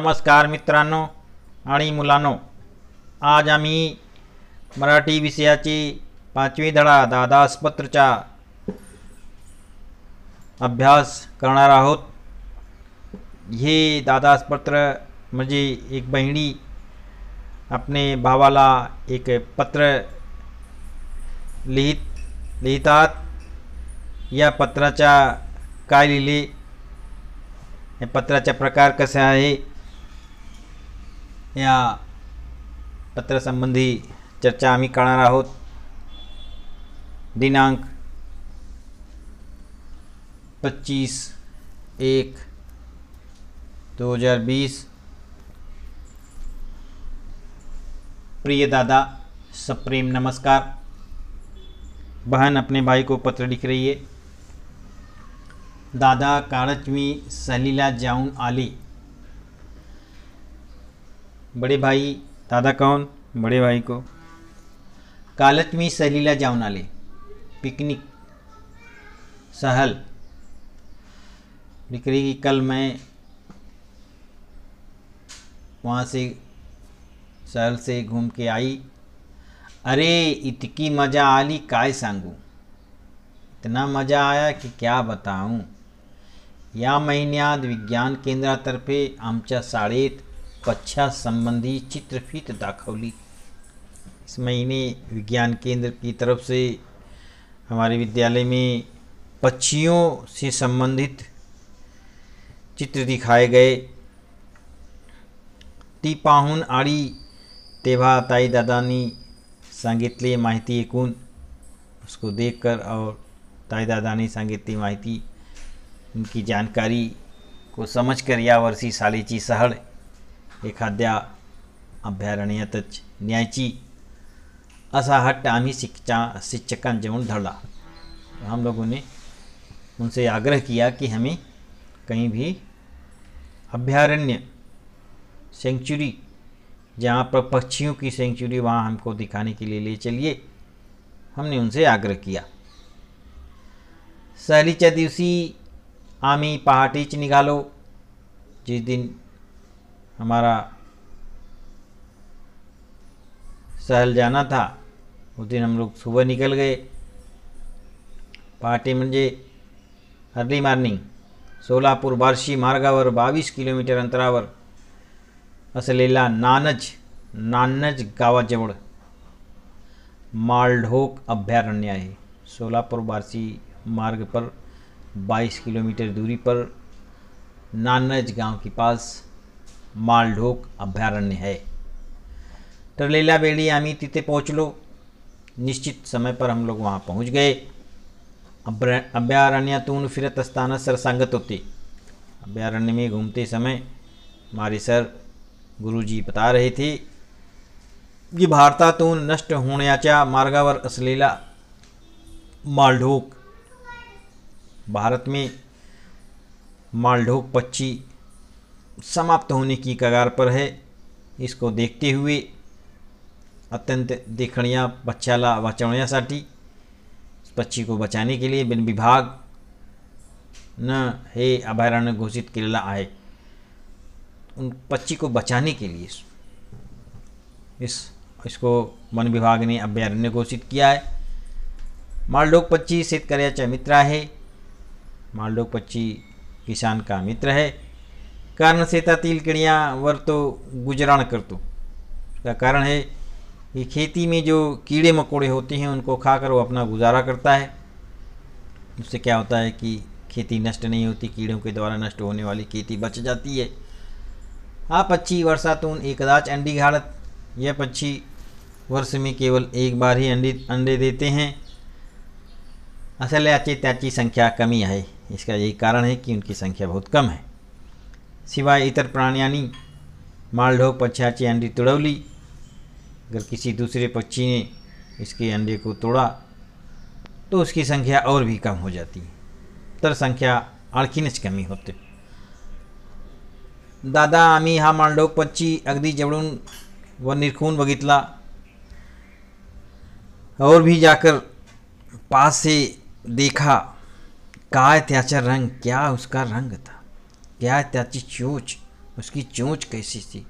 नमस्कार मित्रों मुला आज आम्मी मराठी की पांचवी धडा दादासपत्रचा अभ्यास करना आहोत ये दादास पत्र मजे एक बहिणी अपने भावाला एक पत्र लिहित लिहितात या पत्राचा का लिहिले पत्राचा प्रकार कसा है या संबंधी चर्चा आम्ही करणार आहोत दिनांक पच्चीस एक दो हजार बीस प्रिय दादा सप्रेम नमस्कार बहन अपने भाई को पत्र लिख रही है दादा कारच मी सलीला जाऊन आली बड़े भाई दादा कौन बड़े भाई को कालत में सलीला जाऊन आले पिकनिक सहल बिक्री की कल मैं वहाँ से सहल से घूम के आई अरे इतकी मज़ा आली काय सांगू इतना मज़ा आया कि क्या बताऊँ या महीनिया विज्ञान केंद्रातर्फे आमचा शाळेत कक्षा संबंधी चित्रफित दाखवली इस महीने विज्ञान केंद्र की तरफ से हमारे विद्यालय में पक्षियों से संबंधित चित्र दिखाए गए ती पाहून आडी तेभा ताई दादानी सांगितली माहिती ऐकून उसको देखकर और ताई दादानी सांगितली माहिती उनकी जानकारी को समझकर वर्षी सालेची सहड़ एखाद्या अभयारण्यातच न्यायची असा हट्ट आम्ही शिक्षा शिक्षकांजवळ धरला हम लोगों ने उनसे आग्रह किया कि हमें कहीं भी अभ्यारण्य सेंचुरी जहाँ पर पक्षियों की सेंचुरी वहाँ हमको दिखाने के लिए ले चलिए हमने उनसे आग्रह किया च दिवसी आमी पहाटीच निघालो जिस दिन हमारा सहल जाना था उस दिन हम लोग सुबह निकल गए पार्टी म्हणजे अर्ली मॉर्निंग सोलापुर बार्शी मार्गावर बावीस किलोमीटर अंतरावर असलेला नानज नानज गावाजवळ मालढोक अभयारण्य आहे सोलापुर बारसी मार्ग पर 22 किलोमीटर दूरी पर नानज गांव के पास मालढोक अभ्यारण्य है टरलेला बेड़ी आमी तिथे पहुँच लो निश्चित समय पर हम लोग वहाँ पहुँच गए अभ्यारण्यातून फिरत सर संगत होते अभ्यारण्य में घूमते समय हमारे सर गुरुजी बता रहे थे कि भारतातून नष्ट होण्याच्या मार्गावर असलेला मालढोक भारत में मालढोक पक्षी समाप्त होने की कगार पर है इसको देखते हुए अत्यंत देखणिया बच्चाला साठी पक्षी को बचाने के लिए वन विभाग न हे अभयारण्य घोषित केलेला आए उन पक्षी को बचाने के लिए इस इसको वन विभाग ने अभयारण्य घोषित किया है मालडोक पक्षी शेतकऱ्याचा मित्र है मालडोक पक्षी किसान का मित्र है कारण शेतातील तो गुजरान करतो का कारण है कि खेती में जो कीड़े मकोड़े होते हैं उनको खाकर वो अपना गुजारा करता है उससे क्या होता है कि खेती नष्ट नहीं होती कीड़ों के द्वारा नष्ट होने वाली खेती बच जाती है आ हाँ, पक्षी वर्षा तो एकदाच अंडी घाड़त यह पक्षी वर्ष में केवल एक बार ही अंडी अंडे देते हैं असल अचे त्याची संख्या कमी है इसका यही कारण है कि उनकी संख्या बहुत कम है सिवाय इतर प्राण्यानी मालढोक पक्षाची अंडी ली अगर किसी दूसरे पक्षी ने इसके अंडे को तोड़ा तो उसकी संख्या और भी कम हो जाती तर संख्या आणखीनच कमी होते दादा आम्मी हा मांडोक पक्षी अगदी जवड़ून व निरखून बगितला और भी जाकर पास से देखा काय त्याचा रंग क्या उसका रंग था क्या त्याची चोच उसकी चोच कैसी थी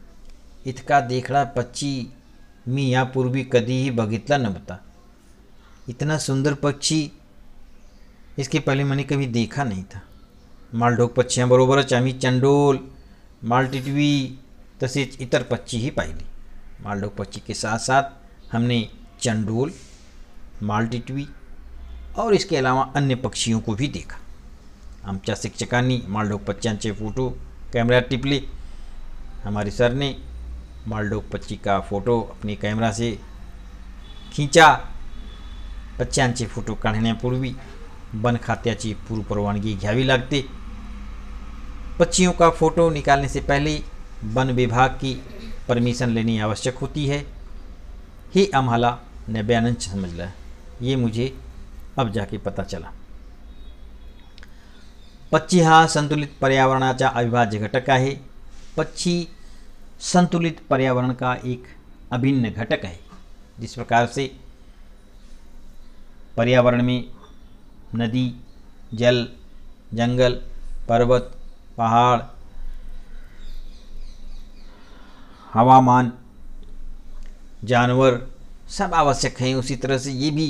इतका देखड़ा पक्षी मी यापूर्वी ही बघितला बता इतना सुंदर पक्षी इसके पहले मैंने कभी देखा नहीं था मालढोक बरोबर आम्ही चंडोल मालटिटवी तसेच इतर पक्षी पाई ली मालढोक पक्षी के साथ साथ हमने चंडोल मालटिटवी और इसके अलावा अन्य पक्षियों को भी देखा आमच्या शिक्षकांनी माळढोक पच्चे फोटो कैमरा टिपले हमारे सर ने मालडोक पच्ची का फ़ोटो अपने कैमरा से खींचा पक्ष्यांचे फोटो पूर्वी वन खात्या पूर्व परवानगी घयावी लागते पक्षियों का फ़ोटो निकालने से पहले वन विभाग की परमिशन लेनी आवश्यक होती है ही अमहला ने बयानंद समझ लिया ये मुझे अब जाके पता चला पक्षी हा संतुलित पर्यावरणाचा अविभाज्य घटक आहे पक्षी संतुलित पर्यावरण का एक अभिन्न घटक है जिस प्रकार से पर्यावरण में नदी जल जंगल पर्वत पहाड़ हवामान जानवर सब आवश्यक हैं उसी तरह से ये भी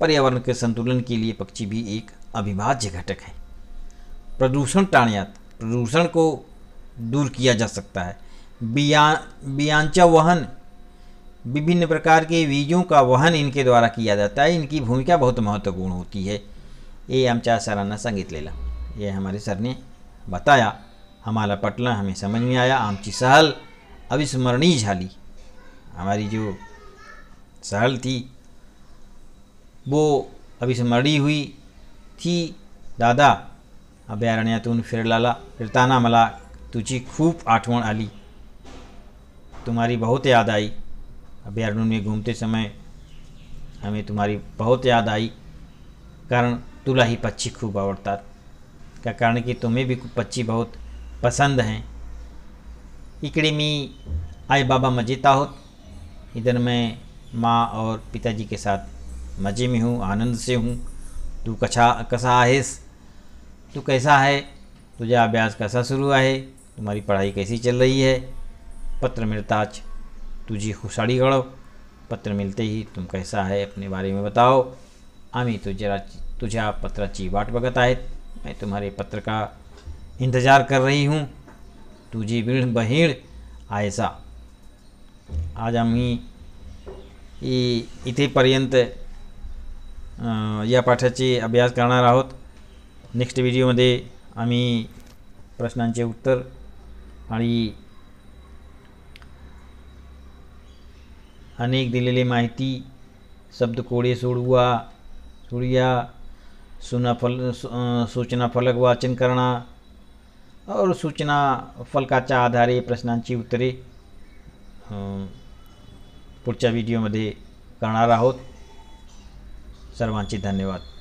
पर्यावरण के संतुलन के लिए पक्षी भी एक अविभाज्य घटक है प्रदूषण टाणिया प्रदूषण को दूर किया जा सकता है बिया बियांचा वहन विभिन्न प्रकार के बीजों का वहन इनके द्वारा किया जाता है इनकी भूमिका बहुत महत्वपूर्ण होती है ये आमच्या संगीत लेला ये हमारे सर ने बताया हमारा पटना हमें समझ में आया आमची सहल अविस्मरणीय झाली हमारी जो सहल थी वो अविस्मरणीय हुई थी दादा अभयारण्यातून फिरलाला फिरता मला तुझी खूप आठवण आली तुम्हारी बहुत याद आई अभ्यारण्य में घूमते समय हमें तुम्हारी बहुत याद आई कारण तुला ही पक्षी खूब आवड़ता का कारण कि तुम्हें भी पक्षी बहुत पसंद हैं इकड़े मी आई बाबा मजेता हो इधर मैं माँ और पिताजी के साथ मज़े में हूँ आनंद से हूँ तू कछा कसा आहेस तू कैसा है तुझे अभ्यास कैसा शुरू है तुम्हारी पढ़ाई कैसी चल रही है पत्र मृताज तुझी खुशाड़ी गढ़ो पत्र मिलते ही तुम कैसा है अपने बारे में बताओ आम्ही तुझ्या तुझ्या पत्राची वाट बगत आए मैं तुम्हारे पत्र का इंतजार कर रही हूँ तुझी बीण बहीण आयसा आज आम्ही पर्यंत या पाठाची अभ्यास करना आहोत नेक्स्ट व्हिडिओमध्ये आम्ही प्रश्नांचे उत्तर आणि अनेक दिलेली माहिती शब्दकोडे सोडवा सोडूया सुना फल सूचना फलक वाचन करणा और सूचना फलकाच्या आधारे प्रश्नांची उत्तरे पुढच्या व्हिडिओमध्ये करणार आहोत सर्वांचे धन्यवाद